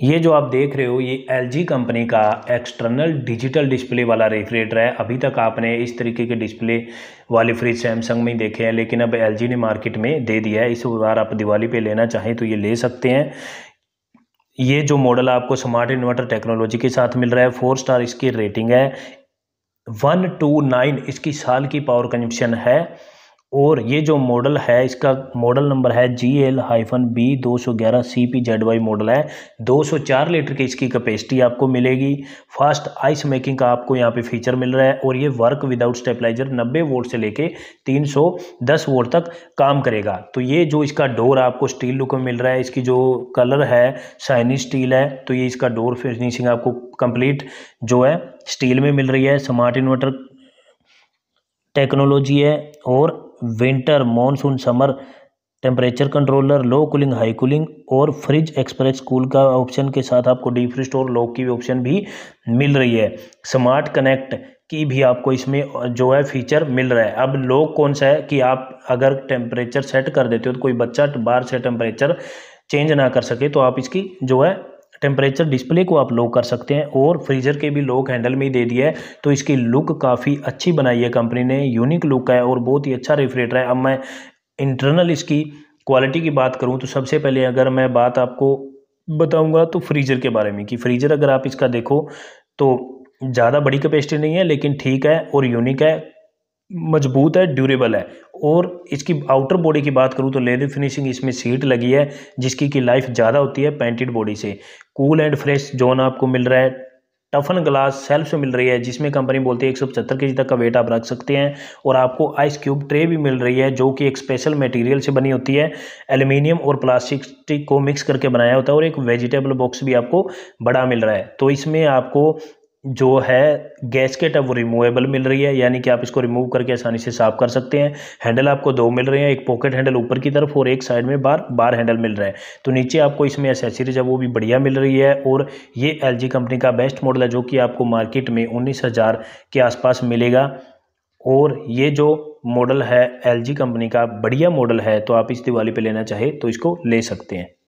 ये जो आप देख रहे हो ये एल कंपनी का एक्सटर्नल डिजिटल डिस्प्ले वाला रेफ्रिजरेटर है अभी तक आपने इस तरीके के डिस्प्ले वाले फ्रिज सैमसंग में ही देखे हैं लेकिन अब एल ने मार्केट में दे दिया है इस बार आप दिवाली पे लेना चाहें तो ये ले सकते हैं ये जो मॉडल आपको स्मार्ट इन्वर्टर टेक्नोलॉजी के साथ मिल रहा है फोर स्टार इसकी रेटिंग है वन टू नाइन इसकी साल की पावर कंजप्शन है और ये जो मॉडल है इसका मॉडल नंबर है जी एल हाइफन बी दो सौ ग्यारह C P Z Y model है दो सौ चार लीटर की इसकी कैपेसिटी आपको मिलेगी फास्ट आइस मेकिंग का आपको यहाँ पे फीचर मिल रहा है और ये वर्क विदाउट स्टेपलाइजर नब्बे वोल्ट से लेके तीन सौ दस वोल्ट तक काम करेगा तो ये जो इसका डोर आपको स्टील लुक में मिल रहा है इसकी जो कलर है शाइनी स्टील है तो ये इसका डोर फिनिशिंग आपको कंप्लीट जो है स्टील में मिल रही है स्मार्ट इन्वर्टर टेक्नोलॉजी है और winter monsoon summer temperature controller low cooling high cooling और फ्रिज एक्सप्रेस कूल का ऑप्शन के साथ आपको डीप फ्रिज और लॉक की ऑप्शन भी मिल रही है स्मार्ट कनेक्ट की भी आपको इसमें जो है फीचर मिल रहा है अब लॉक कौन सा है कि आप अगर टेम्परेचर सेट कर देते हो तो कोई बच्चा बाहर से टेम्परेचर चेंज ना कर सके तो आप इसकी जो है टेम्परेचर डिस्प्ले को आप लो कर सकते हैं और फ्रीज़र के भी लॉक हैंडल में ही दे दिया है तो इसकी लुक काफ़ी अच्छी बनाई है कंपनी ने यूनिक लुक है और बहुत ही अच्छा रेफ्रिजरेटर है अब मैं इंटरनल इसकी क्वालिटी की बात करूँ तो सबसे पहले अगर मैं बात आपको बताऊँगा तो फ्रीज़र के बारे में कि फ्रीज़र अगर आप इसका देखो तो ज़्यादा बड़ी कैपेसिटी नहीं है लेकिन ठीक है और यूनिक है मजबूत है ड्यूरेबल है और इसकी आउटर बॉडी की बात करूँ तो लेदर फिनिशिंग इसमें सीट लगी है जिसकी की लाइफ ज़्यादा होती है पेंटेड बॉडी से कूल एंड फ्रेश जोन आपको मिल रहा है टफन ग्लास सेल्फ से मिल रही है जिसमें कंपनी बोलती है एक सौ पचहत्तर के जी तक का वेट आप रख सकते हैं और आपको आइस क्यूब ट्रे भी मिल रही है जो कि एक स्पेशल मटेरियल से बनी होती है एल्यूमिनियम और प्लास्टिक को मिक्स करके बनाया होता है और एक वेजिटेबल बॉक्स भी आपको बड़ा मिल रहा है तो इसमें आपको जो है गैसकेट है वो रिमूवेबल मिल रही है यानी कि आप इसको रिमूव करके आसानी से साफ कर सकते हैं हैंडल आपको दो मिल रहे हैं एक पॉकेट हैंडल ऊपर की तरफ और एक साइड में बार बार हैंडल मिल रहा है तो नीचे आपको इसमें एसेसरीज है वो भी बढ़िया मिल रही है और ये एल कंपनी का बेस्ट मॉडल है जो कि आपको मार्केट में उन्नीस के आसपास मिलेगा और ये जो मॉडल है एल कंपनी का बढ़िया मॉडल है तो आप इस दिवाली पर लेना चाहे तो इसको ले सकते हैं